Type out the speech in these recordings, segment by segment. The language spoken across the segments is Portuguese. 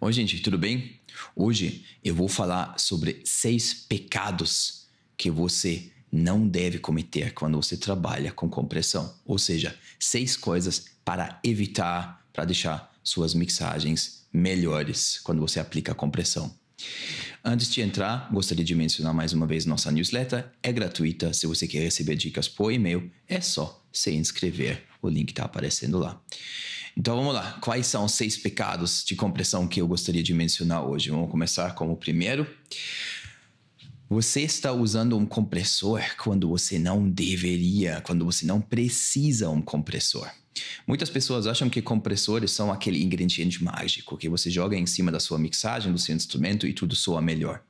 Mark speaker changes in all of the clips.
Speaker 1: Oi, gente, tudo bem? Hoje eu vou falar sobre seis pecados que você não deve cometer quando você trabalha com compressão. Ou seja, seis coisas para evitar, para deixar suas mixagens melhores quando você aplica a compressão. Antes de entrar, gostaria de mencionar mais uma vez nossa newsletter. É gratuita. Se você quer receber dicas por e-mail, é só se inscrever. O link está aparecendo lá. Então vamos lá. Quais são os seis pecados de compressão que eu gostaria de mencionar hoje? Vamos começar com o primeiro. Você está usando um compressor quando você não deveria, quando você não precisa um compressor. Muitas pessoas acham que compressores são aquele ingrediente mágico que você joga em cima da sua mixagem, do seu instrumento e tudo soa melhor.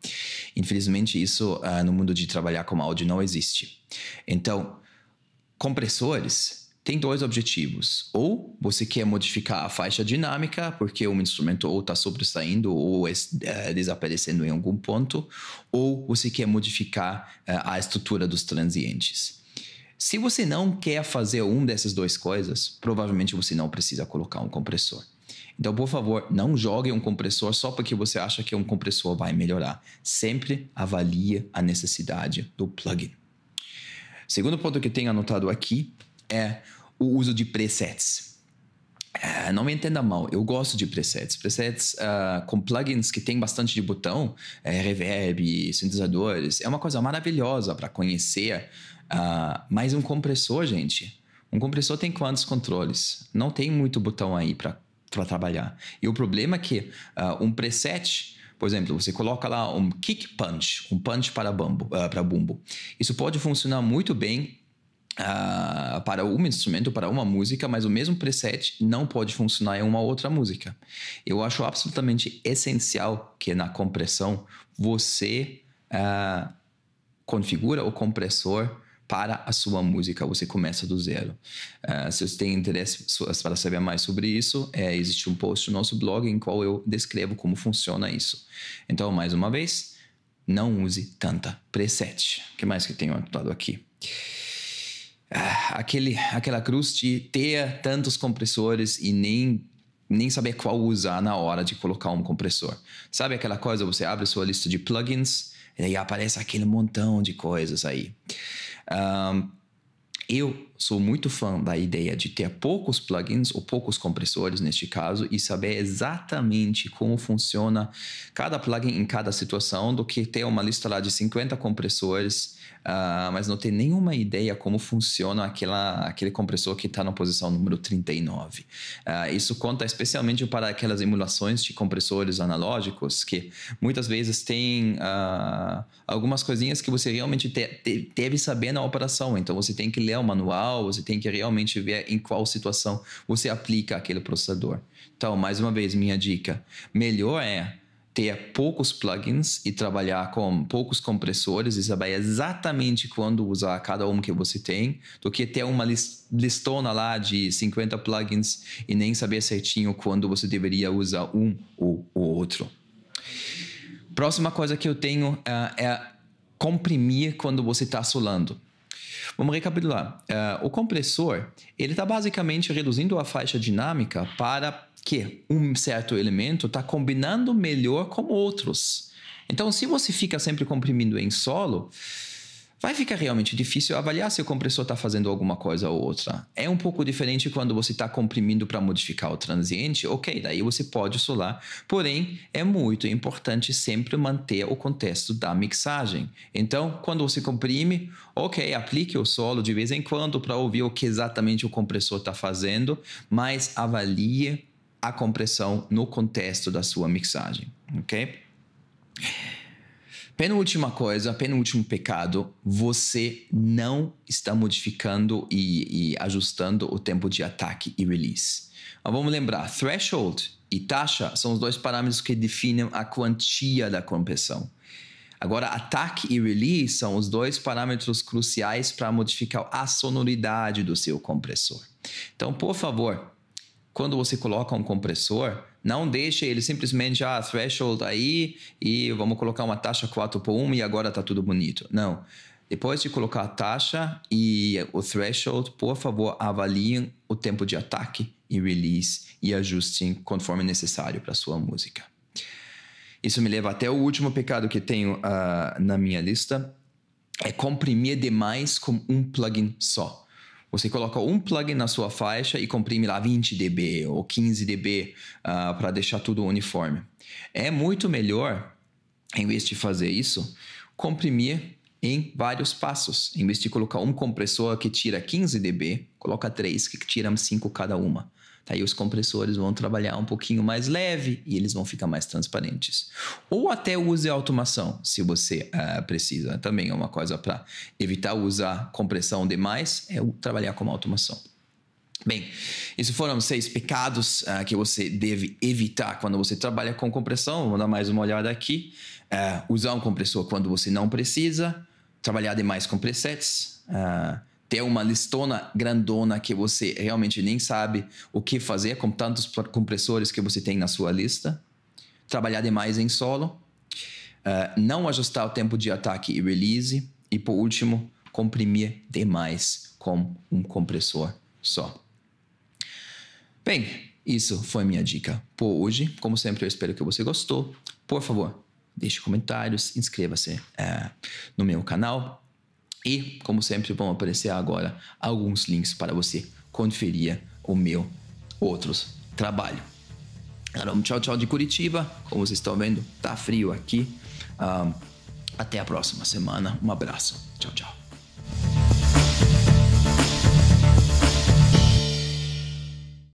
Speaker 1: Infelizmente, isso uh, no mundo de trabalhar com áudio não existe. Então, compressores tem dois objetivos. Ou você quer modificar a faixa dinâmica, porque um instrumento ou está sobressaindo ou é, é, desaparecendo em algum ponto, ou você quer modificar é, a estrutura dos transientes. Se você não quer fazer um dessas duas coisas, provavelmente você não precisa colocar um compressor. Então, por favor, não jogue um compressor só porque você acha que um compressor vai melhorar. Sempre avalie a necessidade do plugin. Segundo ponto que tenho anotado aqui é o uso de presets. Ah, não me entenda mal, eu gosto de presets. Presets uh, com plugins que tem bastante de botão, uh, reverb, sintetizadores, é uma coisa maravilhosa para conhecer. Ah, mas um compressor, gente, um compressor tem quantos controles? Não tem muito botão aí para trabalhar. E o problema é que um preset, por exemplo, você coloca lá um kick punch, um punch para, bambu, para bumbo. Isso pode funcionar muito bem Uh, para um instrumento, para uma música, mas o mesmo preset não pode funcionar em uma outra música. Eu acho absolutamente essencial que na compressão você uh, configura o compressor para a sua música, você começa do zero. Uh, se você tem interesse para saber mais sobre isso, é, existe um post no nosso blog em qual eu descrevo como funciona isso. Então, mais uma vez, não use tanta preset. O que mais que eu tenho anotado aqui? Ah, aquele, aquela cruz de ter tantos compressores e nem nem saber qual usar na hora de colocar um compressor. Sabe aquela coisa, você abre sua lista de plugins e aí aparece aquele montão de coisas aí. Um, eu sou muito fã da ideia de ter poucos plugins ou poucos compressores neste caso e saber exatamente como funciona cada plugin em cada situação do que ter uma lista lá de 50 compressores, uh, mas não ter nenhuma ideia como funciona aquela, aquele compressor que está na posição número 39. Uh, ah, isso conta especialmente para aquelas emulações de compressores analógicos que muitas vezes tem uh, algumas coisinhas que você realmente te, te, deve saber na operação, então você tem que ler o manual você tem que realmente ver em qual situação você aplica aquele processador. Então, mais uma vez, minha dica: melhor é ter poucos plugins e trabalhar com poucos compressores e saber exatamente quando usar cada um que você tem, do que ter uma listona lá de 50 plugins e nem saber certinho quando você deveria usar um ou o outro. Próxima coisa que eu tenho uh, é comprimir quando você está solando. Vamos recapitular. Uh, o compressor, ele está basicamente reduzindo a faixa dinâmica para que um certo elemento está combinando melhor com outros. Então, se você fica sempre comprimindo em solo, vai ficar realmente difícil avaliar se o compressor está fazendo alguma coisa ou outra. É um pouco diferente quando você está comprimindo para modificar o transiente, ok, daí você pode solar, porém é muito importante sempre manter o contexto da mixagem. Então, quando você comprime, ok, aplique o solo de vez em quando para ouvir o que exatamente o compressor está fazendo, mas avalie a compressão no contexto da sua mixagem, ok? Penúltima coisa, penúltimo pecado, você não está modificando e, e ajustando o tempo de ataque e release. Mas vamos lembrar, threshold e taxa são os dois parâmetros que definem a quantia da compressão. Agora, ataque e release são os dois parâmetros cruciais para modificar a sonoridade do seu compressor. Então, por favor, quando você coloca um compressor, não deixe ele simplesmente, ah, threshold aí e vamos colocar uma taxa 4 por 1 e agora tá tudo bonito. Não. Depois de colocar a taxa e o threshold, por favor, avaliem o tempo de ataque e release e ajustem conforme necessário para sua música. Isso me leva até o último pecado que tenho uh, na minha lista, é comprimir demais com um plugin só. Você coloca um plugin na sua faixa e comprime lá 20 dB ou 15 dB uh, ah, para deixar tudo uniforme. É muito melhor, em vez de fazer isso, comprimir em vários passos. Em vez de colocar um compressor que tira 15 dB, coloca três, que tiramos cinco cada uma. Aí tá, os compressores vão trabalhar um pouquinho mais leve e eles vão ficar mais transparentes. Ou até use automação, se você uh, precisa. Também é uma coisa para evitar usar compressão demais, é trabalhar com automação. Bem, isso foram seis pecados uh, que você deve evitar quando você trabalha com compressão. Vamos dar mais uma olhada aqui. Uh, usar um compressor quando você não precisa. Trabalhar demais com presets. Uh, ter uma listona grandona que você realmente nem sabe o que fazer com tantos compressores que você tem na sua lista, trabalhar demais em solo, uh, não ajustar o tempo de ataque e release e por último comprimir demais com um compressor só. Bem, isso foi minha dica por hoje. Como sempre, eu espero que você gostou. Por favor, deixe comentários, inscreva-se uh, no meu canal e, como sempre, vão aparecer agora alguns links para você conferir o meu outros trabalho. Então, tchau, tchau de Curitiba. Como vocês estão vendo, tá frio aqui. Um, ah, até a próxima semana. Um abraço. Tchau, tchau.